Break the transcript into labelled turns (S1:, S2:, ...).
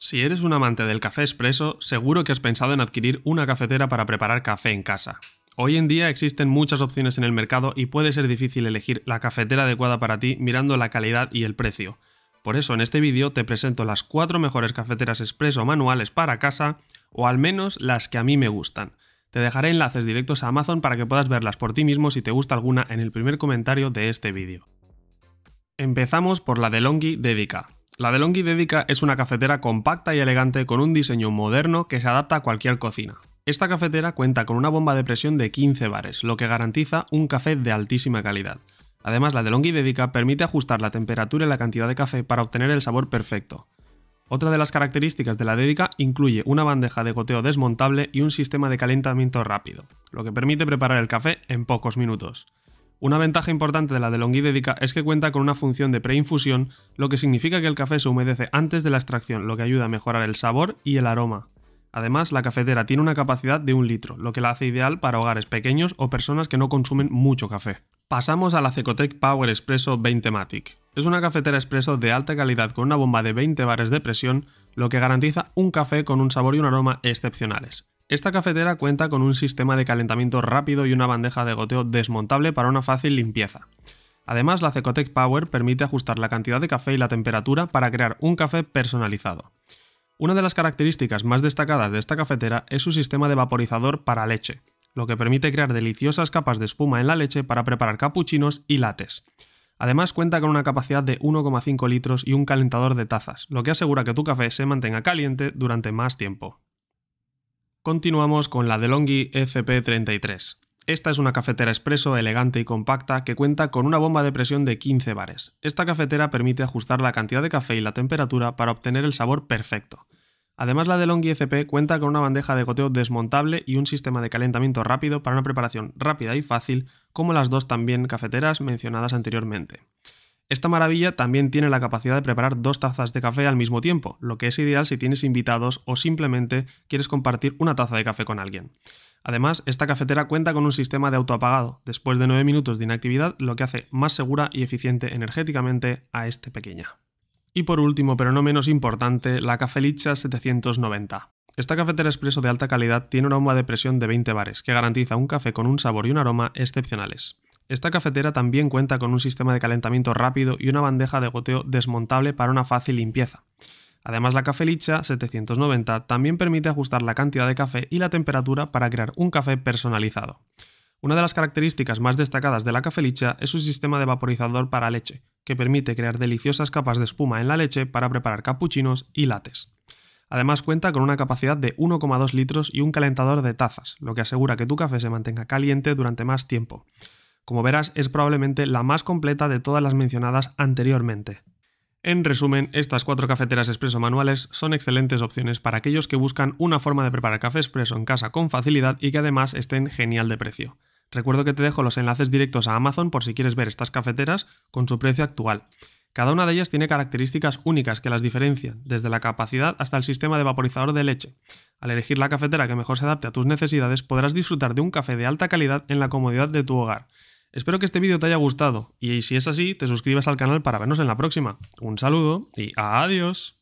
S1: Si eres un amante del café expreso, seguro que has pensado en adquirir una cafetera para preparar café en casa. Hoy en día existen muchas opciones en el mercado y puede ser difícil elegir la cafetera adecuada para ti mirando la calidad y el precio. Por eso en este vídeo te presento las 4 mejores cafeteras expreso manuales para casa, o al menos las que a mí me gustan. Te dejaré enlaces directos a Amazon para que puedas verlas por ti mismo si te gusta alguna en el primer comentario de este vídeo. Empezamos por la de Longhi Dedica. La DeLonghi Dedica es una cafetera compacta y elegante con un diseño moderno que se adapta a cualquier cocina. Esta cafetera cuenta con una bomba de presión de 15 bares, lo que garantiza un café de altísima calidad. Además, la DeLonghi Dedica permite ajustar la temperatura y la cantidad de café para obtener el sabor perfecto. Otra de las características de la Dedica incluye una bandeja de goteo desmontable y un sistema de calentamiento rápido, lo que permite preparar el café en pocos minutos. Una ventaja importante de la de dedica es que cuenta con una función de preinfusión, lo que significa que el café se humedece antes de la extracción, lo que ayuda a mejorar el sabor y el aroma. Además, la cafetera tiene una capacidad de un litro, lo que la hace ideal para hogares pequeños o personas que no consumen mucho café. Pasamos a la Cecotec Power Espresso 20 Matic. Es una cafetera espresso de alta calidad con una bomba de 20 bares de presión, lo que garantiza un café con un sabor y un aroma excepcionales. Esta cafetera cuenta con un sistema de calentamiento rápido y una bandeja de goteo desmontable para una fácil limpieza. Además, la Cecotec Power permite ajustar la cantidad de café y la temperatura para crear un café personalizado. Una de las características más destacadas de esta cafetera es su sistema de vaporizador para leche, lo que permite crear deliciosas capas de espuma en la leche para preparar capuchinos y lates. Además cuenta con una capacidad de 1,5 litros y un calentador de tazas, lo que asegura que tu café se mantenga caliente durante más tiempo. Continuamos con la DeLonghi FP33. Esta es una cafetera expreso elegante y compacta que cuenta con una bomba de presión de 15 bares. Esta cafetera permite ajustar la cantidad de café y la temperatura para obtener el sabor perfecto. Además, la DeLonghi FP cuenta con una bandeja de goteo desmontable y un sistema de calentamiento rápido para una preparación rápida y fácil, como las dos también cafeteras mencionadas anteriormente. Esta maravilla también tiene la capacidad de preparar dos tazas de café al mismo tiempo, lo que es ideal si tienes invitados o simplemente quieres compartir una taza de café con alguien. Además, esta cafetera cuenta con un sistema de autoapagado, después de 9 minutos de inactividad, lo que hace más segura y eficiente energéticamente a este pequeña. Y por último, pero no menos importante, la Cafelicha 790. Esta cafetera expreso de alta calidad tiene una bomba de presión de 20 bares, que garantiza un café con un sabor y un aroma excepcionales. Esta cafetera también cuenta con un sistema de calentamiento rápido y una bandeja de goteo desmontable para una fácil limpieza. Además, la cafelicha 790 también permite ajustar la cantidad de café y la temperatura para crear un café personalizado. Una de las características más destacadas de la cafelicha es su sistema de vaporizador para leche, que permite crear deliciosas capas de espuma en la leche para preparar capuchinos y lates. Además cuenta con una capacidad de 1,2 litros y un calentador de tazas, lo que asegura que tu café se mantenga caliente durante más tiempo. Como verás, es probablemente la más completa de todas las mencionadas anteriormente. En resumen, estas cuatro cafeteras expreso manuales son excelentes opciones para aquellos que buscan una forma de preparar café expreso en casa con facilidad y que además estén genial de precio. Recuerdo que te dejo los enlaces directos a Amazon por si quieres ver estas cafeteras con su precio actual. Cada una de ellas tiene características únicas que las diferencian, desde la capacidad hasta el sistema de vaporizador de leche. Al elegir la cafetera que mejor se adapte a tus necesidades, podrás disfrutar de un café de alta calidad en la comodidad de tu hogar. Espero que este vídeo te haya gustado y si es así, te suscribas al canal para vernos en la próxima. Un saludo y adiós.